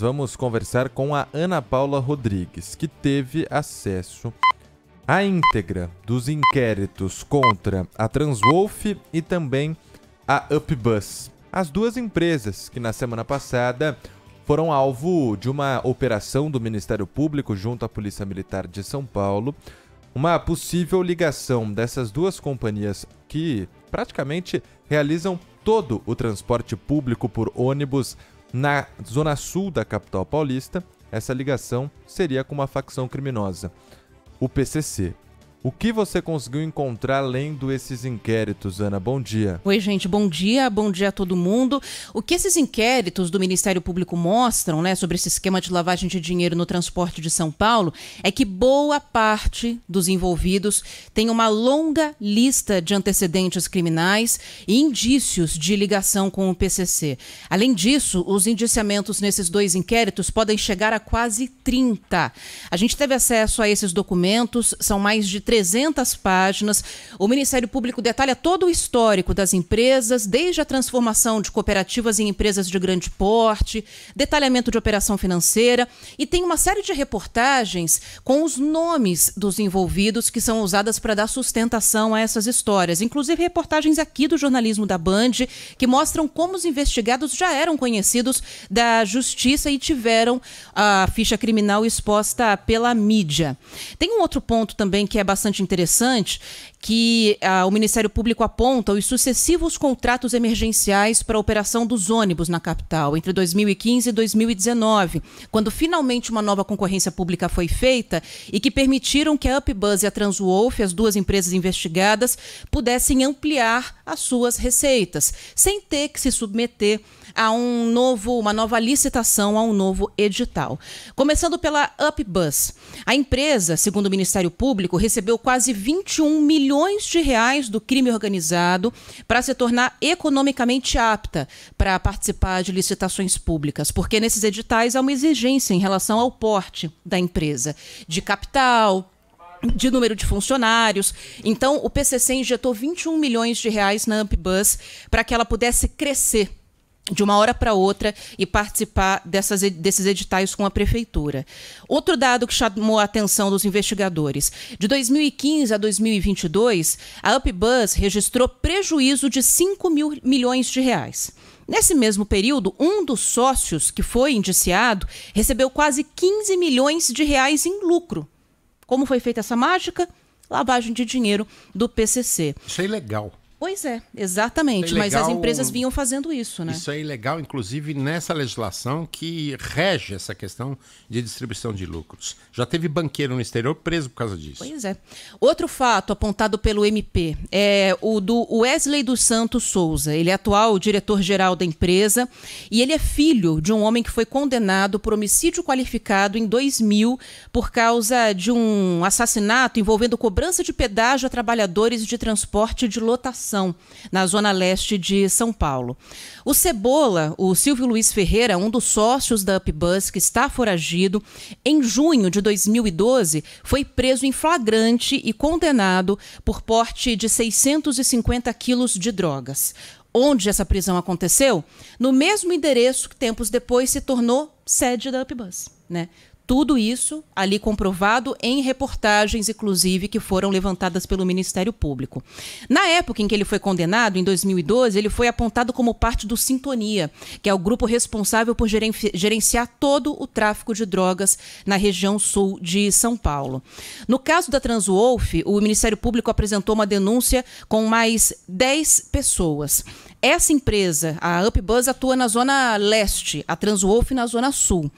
vamos conversar com a Ana Paula Rodrigues, que teve acesso à íntegra dos inquéritos contra a Transwolf e também a Upbus. As duas empresas que na semana passada foram alvo de uma operação do Ministério Público junto à Polícia Militar de São Paulo. Uma possível ligação dessas duas companhias que praticamente realizam todo o transporte público por ônibus na zona sul da capital paulista, essa ligação seria com uma facção criminosa, o PCC, o que você conseguiu encontrar lendo esses inquéritos, Ana? Bom dia. Oi, gente, bom dia, bom dia a todo mundo. O que esses inquéritos do Ministério Público mostram, né, sobre esse esquema de lavagem de dinheiro no transporte de São Paulo, é que boa parte dos envolvidos tem uma longa lista de antecedentes criminais e indícios de ligação com o PCC. Além disso, os indiciamentos nesses dois inquéritos podem chegar a quase 30. A gente teve acesso a esses documentos, são mais de 300 páginas. O Ministério Público detalha todo o histórico das empresas, desde a transformação de cooperativas em empresas de grande porte, detalhamento de operação financeira e tem uma série de reportagens com os nomes dos envolvidos que são usadas para dar sustentação a essas histórias, inclusive reportagens aqui do jornalismo da Band que mostram como os investigados já eram conhecidos da justiça e tiveram a ficha criminal exposta pela mídia. Tem um outro ponto também que é bastante bastante interessante que ah, o Ministério Público aponta os sucessivos contratos emergenciais para a operação dos ônibus na capital entre 2015 e 2019, quando finalmente uma nova concorrência pública foi feita e que permitiram que a UpBus e a Transwolf, as duas empresas investigadas, pudessem ampliar as suas receitas, sem ter que se submeter a um novo, uma nova licitação, a um novo edital. Começando pela Upbus. A empresa, segundo o Ministério Público, recebeu quase 21 milhões de reais do crime organizado para se tornar economicamente apta para participar de licitações públicas, porque nesses editais há uma exigência em relação ao porte da empresa, de capital, de número de funcionários. Então, o PCC injetou 21 milhões de reais na UpBus para que ela pudesse crescer de uma hora para outra e participar dessas, desses editais com a prefeitura. Outro dado que chamou a atenção dos investigadores: de 2015 a 2022, a UpBus registrou prejuízo de 5 mil milhões de reais. Nesse mesmo período, um dos sócios que foi indiciado recebeu quase 15 milhões de reais em lucro. Como foi feita essa mágica? Lavagem de dinheiro do PCC. Isso é ilegal. Pois é, exatamente. É mas as empresas vinham fazendo isso, né? Isso é ilegal, inclusive nessa legislação que rege essa questão de distribuição de lucros. Já teve banqueiro no exterior preso por causa disso. Pois é. Outro fato apontado pelo MP é o do Wesley dos Santos Souza. Ele é atual diretor-geral da empresa e ele é filho de um homem que foi condenado por homicídio qualificado em 2000 por causa de um assassinato envolvendo cobrança de pedágio a trabalhadores de transporte de lotação na zona leste de São Paulo. O Cebola, o Silvio Luiz Ferreira, um dos sócios da Upbus, que está foragido, em junho de 2012 foi preso em flagrante e condenado por porte de 650 quilos de drogas. Onde essa prisão aconteceu? No mesmo endereço que tempos depois se tornou sede da Upbus. Né? Tudo isso ali comprovado em reportagens, inclusive, que foram levantadas pelo Ministério Público. Na época em que ele foi condenado, em 2012, ele foi apontado como parte do Sintonia, que é o grupo responsável por gerenciar todo o tráfico de drogas na região sul de São Paulo. No caso da Transwolf, o Ministério Público apresentou uma denúncia com mais 10 pessoas. Essa empresa, a UpBus, atua na zona leste, a Transwolf na zona sul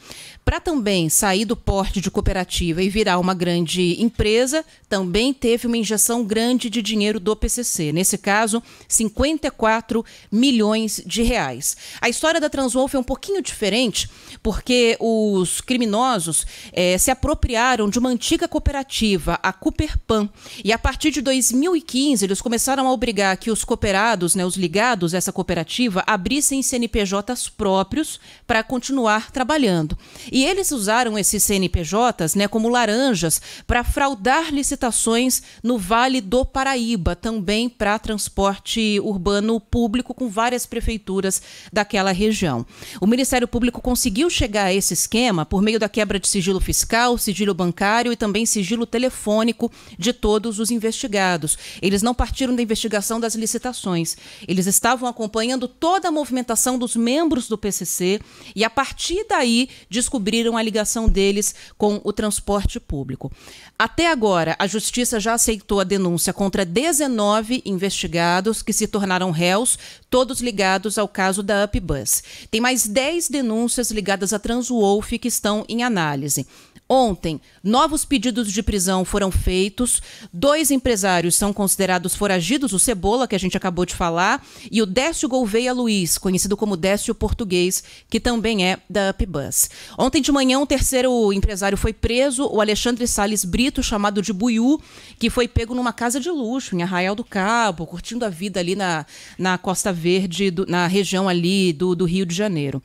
para também sair do porte de cooperativa e virar uma grande empresa, também teve uma injeção grande de dinheiro do PCC. Nesse caso, 54 milhões de reais. A história da Transwolf é um pouquinho diferente, porque os criminosos é, se apropriaram de uma antiga cooperativa, a Cooperpan, e a partir de 2015 eles começaram a obrigar que os cooperados, né, os ligados a essa cooperativa, abrissem CNPJs próprios para continuar trabalhando. E e eles usaram esses CNPJs né, como laranjas para fraudar licitações no Vale do Paraíba, também para transporte urbano público com várias prefeituras daquela região. O Ministério Público conseguiu chegar a esse esquema por meio da quebra de sigilo fiscal, sigilo bancário e também sigilo telefônico de todos os investigados. Eles não partiram da investigação das licitações. Eles estavam acompanhando toda a movimentação dos membros do PCC e, a partir daí, descobriram descobriram a ligação deles com o transporte público. Até agora, a justiça já aceitou a denúncia contra 19 investigados que se tornaram réus, todos ligados ao caso da UpBus. Tem mais 10 denúncias ligadas à Transwolf que estão em análise. Ontem, novos pedidos de prisão foram feitos. Dois empresários são considerados foragidos: o Cebola, que a gente acabou de falar, e o Décio Gouveia Luiz, conhecido como Décio Português, que também é da UpBus. Ontem Ontem de manhã, um terceiro empresário foi preso, o Alexandre Sales Brito, chamado de Buiú, que foi pego numa casa de luxo em Arraial do Cabo, curtindo a vida ali na, na Costa Verde, do, na região ali do, do Rio de Janeiro.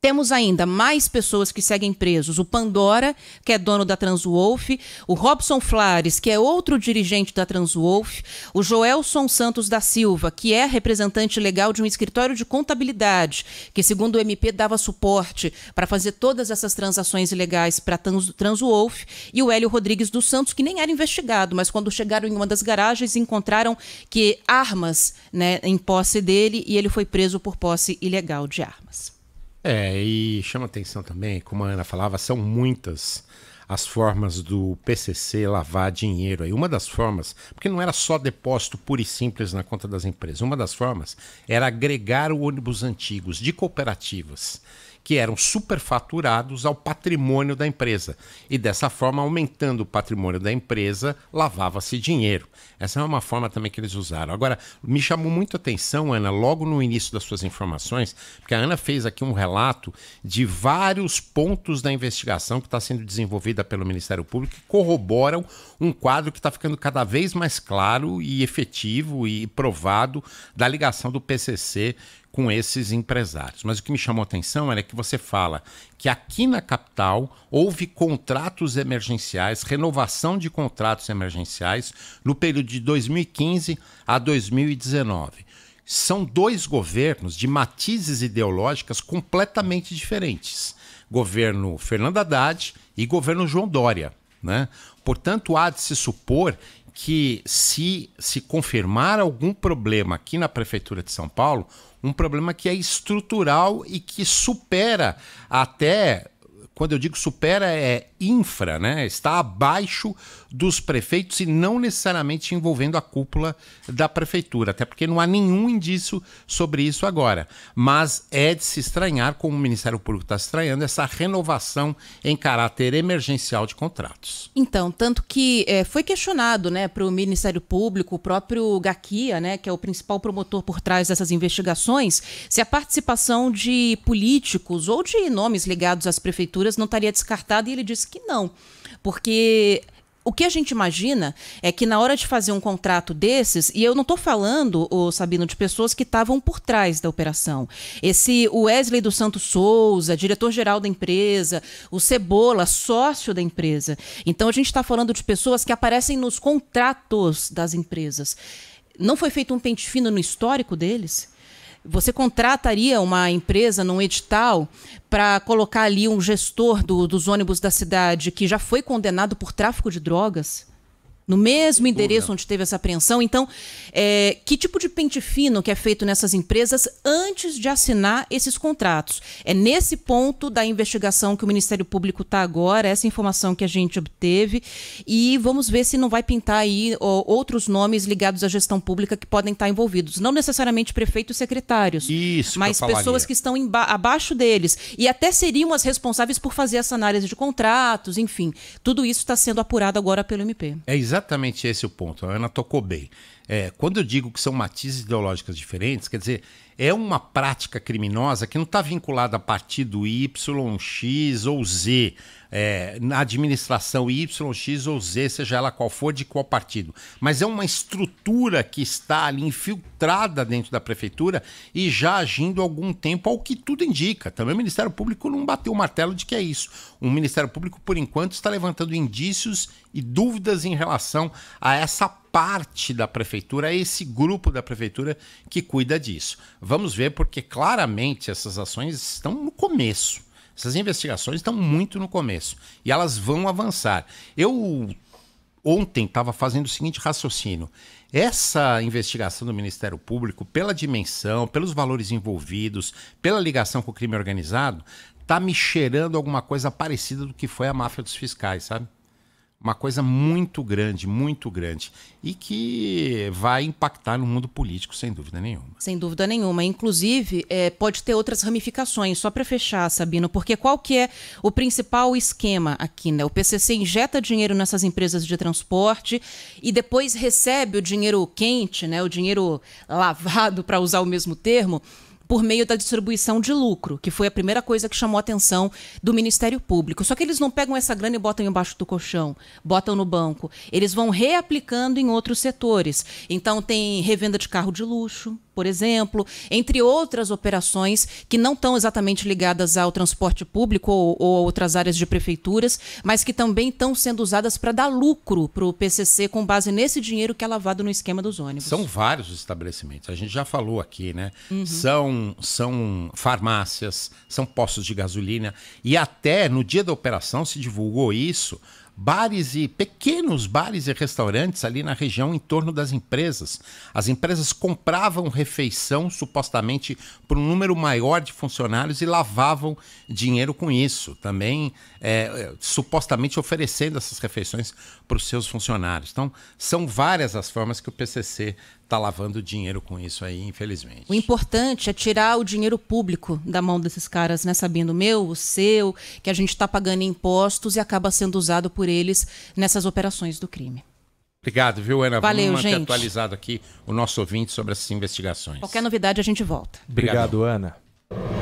Temos ainda mais pessoas que seguem presos. O Pandora, que é dono da Transwolf, o Robson Flares, que é outro dirigente da Transwolf, o Joelson Santos da Silva, que é representante legal de um escritório de contabilidade, que, segundo o MP, dava suporte para fazer todas essas transações ilegais para a Trans Transwolf, e o Hélio Rodrigues dos Santos, que nem era investigado, mas quando chegaram em uma das garagens encontraram que armas né, em posse dele e ele foi preso por posse ilegal de armas. É, e chama atenção também, como a Ana falava, são muitas as formas do PCC lavar dinheiro. Aí uma das formas, porque não era só depósito puro e simples na conta das empresas, uma das formas era agregar ônibus antigos de cooperativas que eram superfaturados ao patrimônio da empresa. E dessa forma, aumentando o patrimônio da empresa, lavava-se dinheiro. Essa é uma forma também que eles usaram. Agora, me chamou muito a atenção, Ana, logo no início das suas informações, porque a Ana fez aqui um relato de vários pontos da investigação que está sendo desenvolvida pelo Ministério Público que corroboram um quadro que está ficando cada vez mais claro e efetivo e provado da ligação do PCC com esses empresários. Mas o que me chamou a atenção era que você fala que aqui na capital houve contratos emergenciais, renovação de contratos emergenciais no período de 2015 a 2019. São dois governos de matizes ideológicas completamente diferentes. Governo Fernando Haddad e governo João Dória. Né? Portanto, há de se supor que, se, se confirmar algum problema aqui na Prefeitura de São Paulo, um problema que é estrutural e que supera até, quando eu digo supera, é infra, né? Está abaixo dos prefeitos e não necessariamente envolvendo a cúpula da prefeitura, até porque não há nenhum indício sobre isso agora. Mas é de se estranhar, como o Ministério Público está estranhando, essa renovação em caráter emergencial de contratos. Então, tanto que é, foi questionado né, para o Ministério Público, o próprio Gaquia, né, que é o principal promotor por trás dessas investigações, se a participação de políticos ou de nomes ligados às prefeituras não estaria descartada, e ele disse que não. Porque o que a gente imagina é que na hora de fazer um contrato desses, e eu não estou falando, o Sabino, de pessoas que estavam por trás da operação. Esse Wesley dos Santos Souza, diretor-geral da empresa, o Cebola, sócio da empresa. Então a gente está falando de pessoas que aparecem nos contratos das empresas. Não foi feito um pente fino no histórico deles? Você contrataria uma empresa num edital para colocar ali um gestor do, dos ônibus da cidade que já foi condenado por tráfico de drogas? no mesmo endereço onde teve essa apreensão. Então, é, que tipo de pente fino que é feito nessas empresas antes de assinar esses contratos? É nesse ponto da investigação que o Ministério Público está agora, essa informação que a gente obteve, e vamos ver se não vai pintar aí ó, outros nomes ligados à gestão pública que podem estar tá envolvidos. Não necessariamente prefeitos e secretários, Isso mas que pessoas que estão abaixo deles. E até seriam as responsáveis por fazer essa análise de contratos, enfim. Tudo isso está sendo apurado agora pelo MP. É exatamente exatamente esse o ponto. A Ana tocou bem. É, quando eu digo que são matizes ideológicas diferentes, quer dizer, é uma prática criminosa que não está vinculada a partido Y, X ou Z, é, na administração Y, X ou Z, seja ela qual for, de qual partido. Mas é uma estrutura que está ali infiltrada dentro da prefeitura e já agindo há algum tempo, ao que tudo indica. Também o Ministério Público não bateu o martelo de que é isso. O Ministério Público, por enquanto, está levantando indícios e dúvidas em relação a essa parte da prefeitura, é esse grupo da prefeitura que cuida disso. Vamos ver, porque claramente essas ações estão no começo. Essas investigações estão muito no começo e elas vão avançar. Eu ontem estava fazendo o seguinte raciocínio. Essa investigação do Ministério Público, pela dimensão, pelos valores envolvidos, pela ligação com o crime organizado, está me cheirando alguma coisa parecida do que foi a máfia dos fiscais, sabe? uma coisa muito grande, muito grande. E que vai impactar no mundo político, sem dúvida nenhuma. Sem dúvida nenhuma. Inclusive, é, pode ter outras ramificações, só para fechar, Sabino, porque qual que é o principal esquema aqui, né? O PCC injeta dinheiro nessas empresas de transporte e depois recebe o dinheiro quente, né? O dinheiro lavado, para usar o mesmo termo, por meio da distribuição de lucro, que foi a primeira coisa que chamou a atenção do Ministério Público. Só que eles não pegam essa grana e botam embaixo do colchão, botam no banco. Eles vão reaplicando em outros setores. Então tem revenda de carro de luxo, por exemplo, entre outras operações que não estão exatamente ligadas ao transporte público ou, ou outras áreas de prefeituras, mas que também estão sendo usadas para dar lucro para o PCC com base nesse dinheiro que é lavado no esquema dos ônibus. São vários estabelecimentos, a gente já falou aqui, né? Uhum. São, são farmácias, são postos de gasolina e até no dia da operação se divulgou isso bares e pequenos bares e restaurantes ali na região em torno das empresas. As empresas compravam refeição supostamente para um número maior de funcionários e lavavam dinheiro com isso, também é, é, supostamente oferecendo essas refeições para os seus funcionários. Então, são várias as formas que o PCC está lavando dinheiro com isso aí, infelizmente. O importante é tirar o dinheiro público da mão desses caras, né? Sabendo o meu, o seu, que a gente está pagando impostos e acaba sendo usado por eles nessas operações do crime. Obrigado, viu, Ana? Valeu, Vamos manter gente. atualizado aqui o nosso ouvinte sobre essas investigações. Qualquer novidade a gente volta. Obrigado, Obrigado Ana.